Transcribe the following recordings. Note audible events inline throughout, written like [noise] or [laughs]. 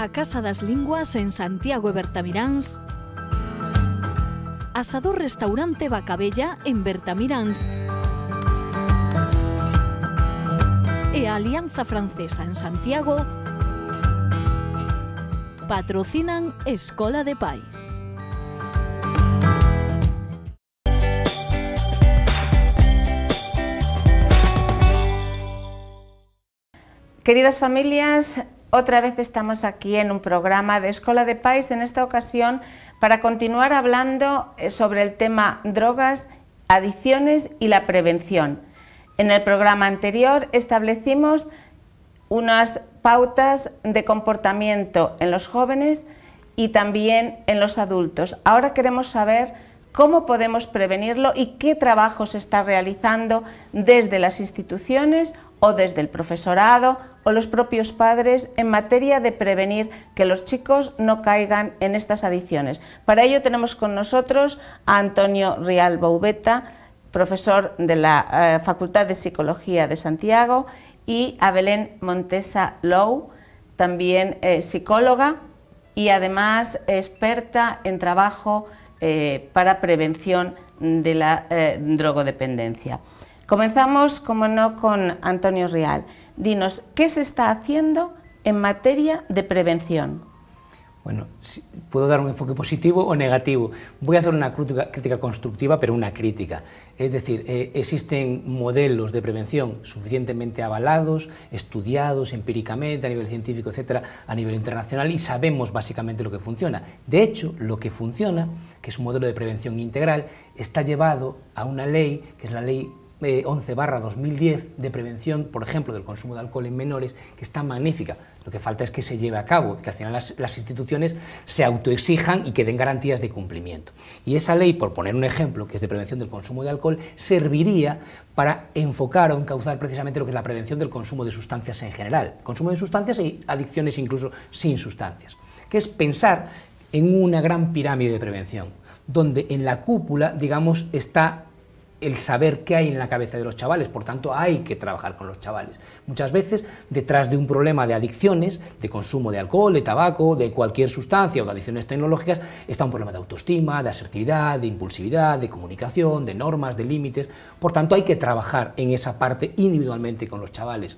a Casa das Linguas en Santiago e Bertamiráns, Asador Restaurante Bacabella en Bertamiráns e a Alianza Francesa en Santiago patrocinan Escola de Pais. Queridas familias, Otra vez estamos aquí en un programa de Escola de País, en esta ocasión para continuar hablando eh, sobre el tema drogas, adicciones y la prevención. En el programa anterior establecimos unas pautas de comportamiento en los jóvenes y también en los adultos. Ahora queremos saber cómo podemos prevenirlo y qué trabajo se está realizando desde las instituciones o desde el profesorado o los propios padres en materia de prevenir que los chicos no caigan en estas adicciones. Para ello tenemos con nosotros a Antonio Rial Boubeta, profesor de la eh, Facultad de Psicología de Santiago, y a Belén Montesa Low, también eh, psicóloga y además experta en trabajo eh, para prevención de la drogodependencia. Comenzamos, como no, con Antonio Rial dinos, ¿qué se está haciendo en materia de prevención? Bueno, puedo dar un enfoque positivo o negativo. Voy a hacer una crítica, constructiva, pero una crítica. Es decir, eh, existen modelos de prevención suficientemente avalados, estudiados empíricamente a nivel científico, etcétera, a nivel internacional y sabemos básicamente lo que funciona. De hecho, lo que funciona, que es un modelo de prevención integral, está llevado a una ley, que es la ley 11 eh, 2010 de prevención, por ejemplo, del consumo de alcohol en menores, que está magnífica. Lo que falta es que se lleve a cabo, que al final las, las instituciones se autoexijan y que den garantías de cumplimiento. Y esa ley, por poner un ejemplo, que es de prevención del consumo de alcohol, serviría para enfocar o encauzar precisamente lo que es la prevención del consumo de sustancias en general, consumo de sustancias y adicciones incluso sin sustancias, que es pensar en una gran pirámide de prevención, donde en la cúpula, digamos, está el saber qué hay en la cabeza de los chavales, por tanto hay que trabajar con los chavales. Muchas veces detrás de un problema de adicciones, de consumo de alcohol, de tabaco, de cualquier sustancia o de adicciones tecnológicas, está un problema de autoestima, de asertividad, de impulsividad, de comunicación, de normas, de límites. Por tanto hay que trabajar en esa parte individualmente con los chavales.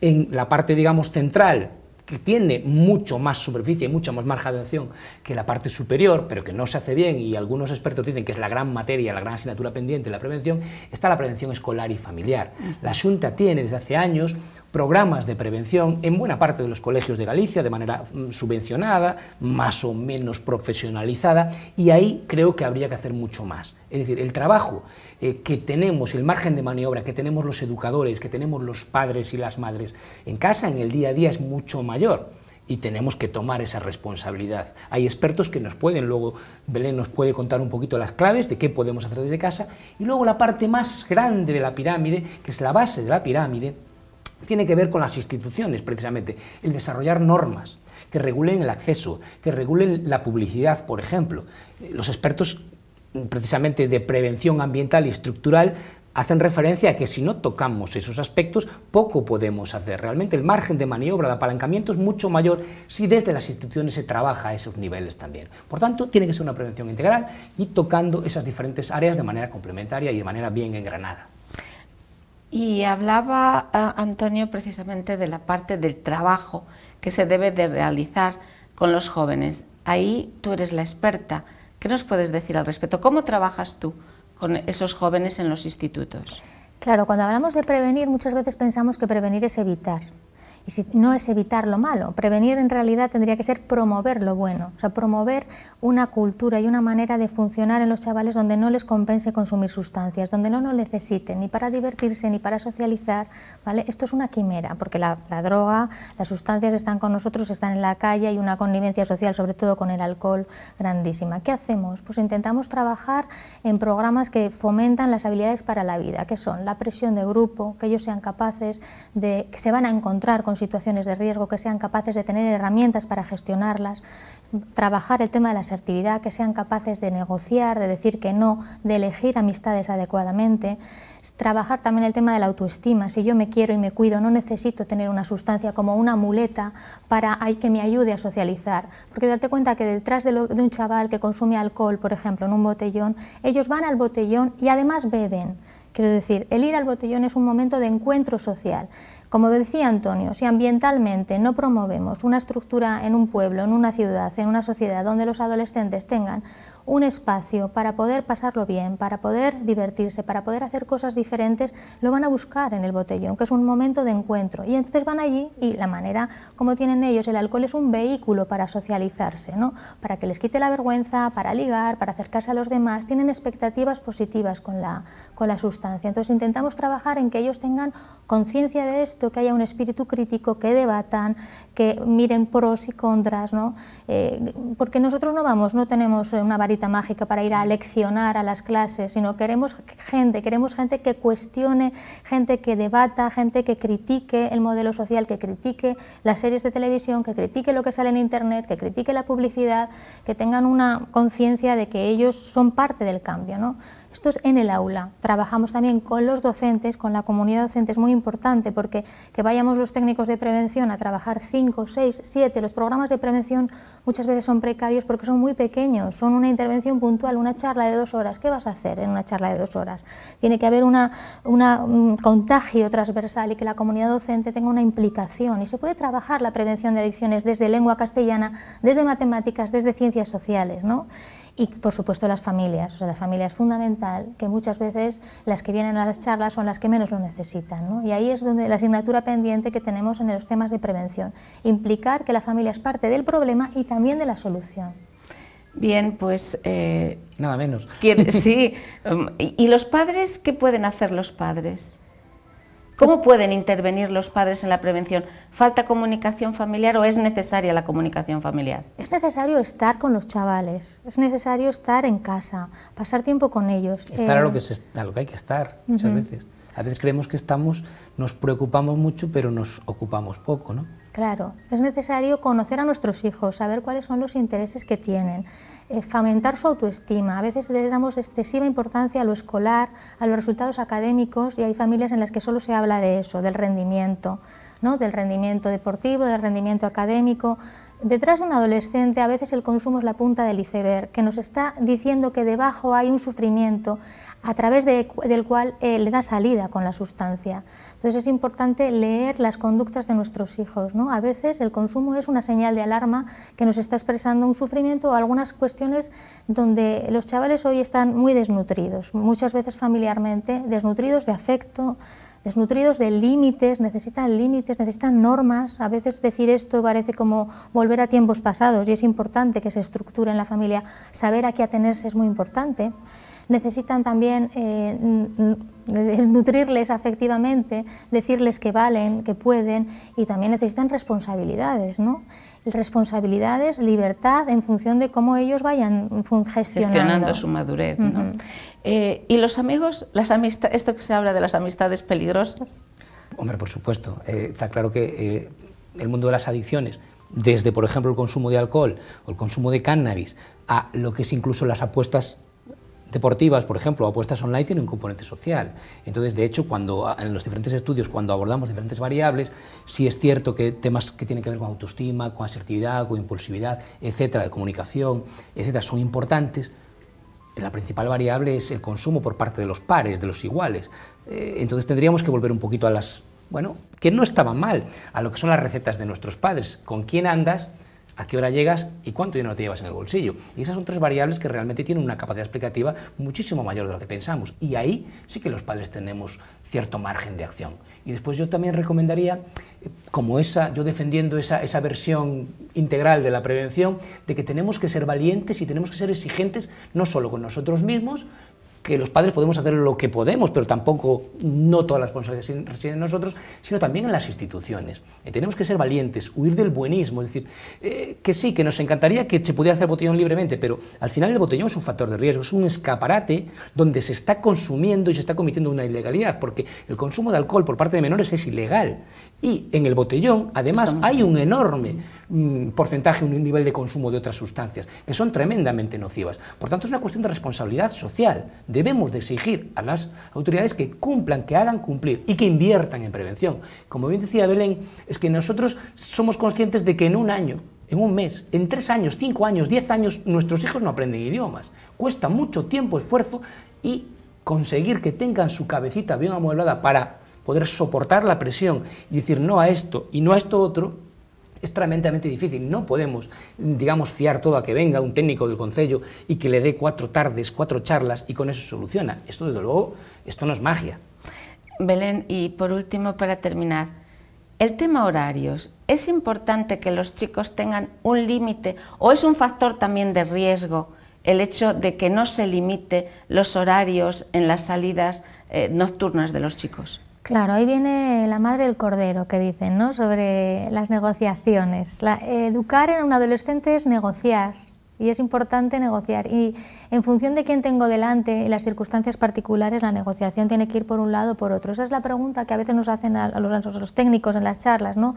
En la parte, digamos, central que tiene mucho más superficie y mucha más margen de acción que la parte superior, pero que no se hace bien y algunos expertos dicen que es la gran materia, la gran asignatura pendiente, la prevención, está la prevención escolar y familiar. La Junta tiene desde hace años programas de prevención en buena parte de los colegios de Galicia de manera mm, subvencionada, más o menos profesionalizada, y ahí creo que habría que hacer mucho más. Es decir, el trabajo eh, que tenemos, el margen de maniobra que tenemos los educadores, que tenemos los padres y las madres en casa, en el día a día, es mucho mayor y tenemos que tomar esa responsabilidad. Hay expertos que nos pueden, luego Belén nos puede contar un poquito las claves de qué podemos hacer desde casa, y luego la parte más grande de la pirámide, que es la base de la pirámide, tiene que ver con las instituciones, precisamente, el desarrollar normas que regulen el acceso, que regulen la publicidad, por ejemplo. Eh, los expertos precisamente de prevención ambiental y estructural hacen referencia a que si no tocamos esos aspectos, poco podemos hacer. Realmente el margen de maniobra de apalancamiento es mucho mayor si desde las instituciones se trabaja a esos niveles también. Por tanto, tiene que ser una prevención integral y tocando esas diferentes áreas de manera complementaria y de manera bien engranada. Y hablaba ah, Antonio precisamente de la parte del trabajo que se debe de realizar con los jóvenes. Ahí tú eres la experta. ¿Qué nos puedes decir al respecto? ¿Cómo trabajas tú con esos jóvenes en los institutos? Claro, cuando hablamos de prevenir muchas veces pensamos que prevenir es evitar no es evitar lo malo, prevenir en realidad tendría que ser promover lo bueno, o sea, promover una cultura y una manera de funcionar en los chavales donde no les compense consumir sustancias, donde no lo necesiten ni para divertirse ni para socializar, ¿vale? Esto es una quimera, porque la, droga, las sustancias están con nosotros, están en la calle, y una connivencia social, sobre todo con el alcohol, grandísima. ¿Qué hacemos? Pues intentamos trabajar en programas que fomentan las habilidades para la vida, que son la presión de grupo, que ellos sean capaces de, que se van a encontrar con situaciones de riesgo, que sean capaces de tener herramientas para gestionarlas, trabajar el tema de la asertividad, que sean capaces de negociar, de decir que no, de elegir amistades adecuadamente, trabajar también el tema de la autoestima, si yo me quiero y me cuido, no necesito tener una sustancia como una muleta para que me ayude a socializar, porque date cuenta que detrás de, de un chaval que consume alcohol, por ejemplo, en un botellón, ellos van al botellón y además beben. Quiero decir, el ir al botellón es un momento de encuentro social. Como decía Antonio, si ambientalmente no promovemos una estructura en un pueblo, en una ciudad, en una sociedad donde los adolescentes tengan un espacio para poder pasarlo bien, para poder divertirse, para poder hacer cosas diferentes, lo van a buscar en el botellón, que es un momento de encuentro. Y entonces van allí y la manera como tienen ellos el alcohol es un vehículo para socializarse, para que les quite la vergüenza, para ligar, para acercarse a los demás, tienen expectativas positivas con la, con la sustancia. Entonces intentamos trabajar en que ellos tengan conciencia de esto que haya un espíritu crítico, que debatan, que miren pros y contras, ¿no? Eh, porque nosotros no vamos, no tenemos eh, una varita mágica para ir a leccionar a las clases, sino queremos gente, queremos gente que cuestione, gente que debata, gente que critique el modelo social, que critique las series de televisión, que critique lo que sale en Internet, que critique la publicidad, que tengan una conciencia de que ellos son parte del cambio, ¿no? Esto es en el aula. Trabajamos también con los docentes, con la comunidad docente, es muy importante porque que vayamos los técnicos de prevención a trabajar cinco, seis, siete. los programas de prevención muchas veces son precarios porque son muy pequeños, son una intervención puntual, una charla de dos horas. ¿Qué vas a hacer en una charla de dos horas? Tiene que haber un contagio transversal y que la comunidad docente tenga una implicación y se puede trabajar la prevención de adicciones desde lengua castellana, desde matemáticas, desde ciencias sociales. ¿no? y por supuesto las familias. O sea, la familia es fundamental, que muchas veces las que vienen a las charlas son las que menos lo necesitan. ¿no? Y ahí es donde la asignatura pendiente que tenemos en los temas de prevención, implicar que la familia es parte del problema y también de la solución. Bien, pues... Eh, Nada menos. [laughs] sí. Um, ¿Y los padres? ¿Qué pueden hacer los padres? ¿Cómo pueden intervenir los padres en la prevención? ¿Falta comunicación familiar o es necesaria la comunicación familiar? Es necesario estar con los chavales, es necesario estar en casa, pasar tiempo con ellos. Estar a, lo eh, que lo que hay que estar muchas veces. A veces creemos que estamos, nos preocupamos mucho, pero nos ocupamos poco, ¿no? Claro, es necesario conocer a nuestros hijos, saber cuáles son los intereses que tienen, eh, fomentar su autoestima. A veces le damos excesiva importancia a lo escolar, a los resultados académicos y hay familias en las que solo se habla de eso, del rendimiento del rendimiento deportivo, del rendimiento académico. Detrás de un adolescente a veces el consumo es la punta del iceberg, que nos está diciendo que debajo hay un sufrimiento a través del cual eh, le da salida con la sustancia. Entonces es importante leer las conductas de nuestros hijos. A veces el consumo es una señal de alarma que nos está expresando un sufrimiento o algunas cuestiones donde los chavales hoy están muy desnutridos, muchas veces familiarmente, desnutridos de afecto, desnutridos de límites, necesitan límites, necesitan normas. A veces decir esto parece como volver a tiempos pasados y es importante que se estructure en la familia. Saber a qué atenerse es muy importante necesitan también eh, nutrirles afectivamente, decirles que valen, que pueden y también necesitan responsabilidades, ¿no? responsabilidades, libertad en función de cómo ellos vayan gestionando, su madurez. Eh, y los amigos, las esto que se habla de las amistades peligrosas. Hombre, por supuesto. Eh, está claro que el mundo de las adicciones, desde por ejemplo el consumo de alcohol o el consumo de cannabis, a lo que es incluso las apuestas deportivas, por ejemplo, apuestas online tienen un componente social. Entonces, de hecho, cuando ah, en los diferentes estudios, cuando abordamos diferentes variables, si es cierto que temas que tienen que ver con autoestima, con asertividad, con impulsividad, etcétera, de comunicación, etcétera, son importantes. La principal variable es el consumo por parte de los pares, de los iguales. Eh, entonces tendríamos que volver un poquito a las, bueno, que no estaba mal, a lo que son las recetas de nuestros padres. ¿Con quién andas? a qué hora llegas y cuánto dinero te llevas en el bolsillo. Y esas son tres variables que realmente tienen una capacidad explicativa muchísimo mayor de lo que pensamos. Y ahí sí que los padres tenemos cierto margen de acción. Y después yo también recomendaría, eh, como esa, yo defendiendo esa, esa versión integral de la prevención, de que tenemos que ser valientes y tenemos que ser exigentes no solo con nosotros mismos, que los padres podemos hacer lo que podemos, pero tampoco no todas las responsabilidades residen en nosotros, sino también en las instituciones. Eh, tenemos que ser valientes, huir del buenismo, es decir, eh, que sí, que nos encantaría que se pudiera hacer botellón libremente, pero al final el botellón es un factor de riesgo, es un escaparate donde se está consumiendo y se está cometiendo una ilegalidad, porque el consumo de alcohol por parte de menores es ilegal. Y en el botellón, además, hay un enorme mm, porcentaje, un nivel de consumo de otras sustancias, que son tremendamente nocivas. Por tanto, es una cuestión de responsabilidad social, debemos exigir a las autoridades que cumplan, que hagan cumplir y que inviertan en prevención. Como bien decía Belén, es que nosotros somos conscientes de que en un año en un mes, en tres años, cinco años, diez años, nuestros hijos no aprenden idiomas. Cuesta mucho tiempo, esfuerzo y conseguir que tengan su cabecita bien amueblada para poder soportar la presión y decir no a esto y no a esto otro, es tremendamente difícil. No podemos, digamos, fiar todo a que venga un técnico del concello y que le dé cuatro tardes, cuatro charlas y con eso soluciona. Esto, desde luego, esto no es magia. Belén, y por último, para terminar, el tema horarios. ¿Es importante que los chicos tengan un límite o es un factor también de riesgo el hecho de que no se limite los horarios en las salidas eh, nocturnas de los chicos? Claro, ahí viene la madre del cordero que dicen, ¿no? Sobre las negociaciones. educar en un adolescente es negociar y es importante negociar. Y en función de quién tengo delante y las circunstancias particulares, la negociación tiene que ir por un lado o por otro. Esa es la pregunta que a veces nos hacen a, los, técnicos en las charlas, ¿no?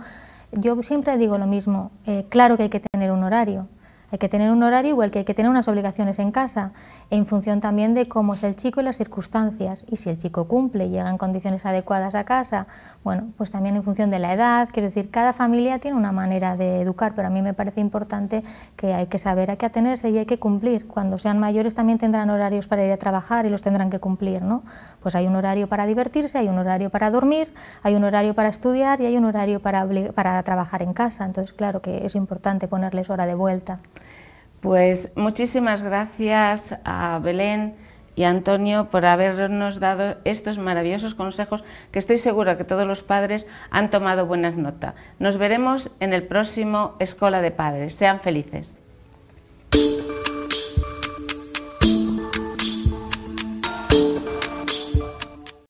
Yo siempre digo lo mismo. Eh, claro que hay que tener un horario. Hay que tener un horario igual que hay que tener unas obligaciones en casa, en función también de cómo es el chico y las circunstancias. Y si el chico cumple, llega en condiciones adecuadas a casa, bueno, pues también en función de la edad. Quiero decir, cada familia tiene una manera de educar, pero a mí me parece importante que hay que saber a qué atenerse y hay que cumplir. Cuando sean mayores también tendrán horarios para ir a trabajar y los tendrán que cumplir, ¿no? Pues hay un horario para divertirse, hay un horario para dormir, hay un horario para estudiar y hay un horario para, para trabajar en casa. Entonces, claro que es importante ponerles hora de vuelta. Pues muchísimas gracias a Belén y a Antonio por habernos dado estos maravillosos consejos que estoy segura que todos los padres han tomado buenas notas. Nos veremos en el próximo escuela de Padres. Sean felices.